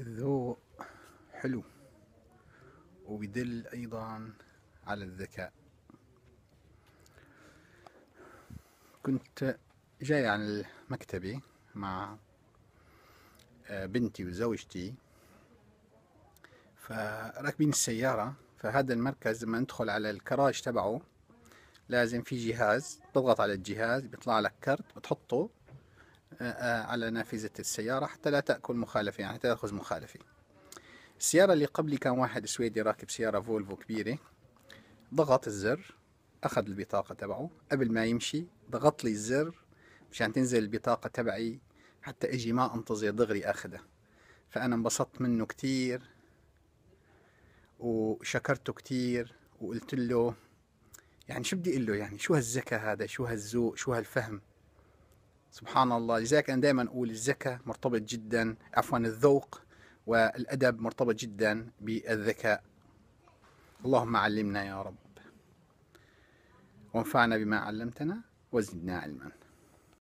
الذوق حلو وبيدل أيضا على الذكاء كنت جاي عن المكتبة مع آه، بنتي وزوجتي فراكبين السيارة فهذا المركز لما ندخل على الكراج تبعه لازم في جهاز تضغط على الجهاز بيطلع لك كرت بتحطه آه، آه، على نافذة السيارة حتى لا تأكل مخالفة يعني حتى تأخذ مخالفة السيارة اللي قبلي كان واحد سويدي راكب سيارة فولفو كبيرة ضغط الزر أخذ البطاقة تبعه قبل ما يمشي ضغط لي الزر مشان تنزل البطاقة تبعي حتى اجي ما انتظر دغري اخذها فانا انبسطت منه كتير وشكرته كتير وقلت له يعني شو بدي اقول له يعني شو هالذكاء هذا شو هالذوق شو هالفهم سبحان الله لذلك أنا دائما أقول الذكاء مرتبط جدا عفوا الذوق والأدب مرتبط جدا بالذكاء اللهم علمنا يا رب وانفعنا بما علمتنا وزدنا علما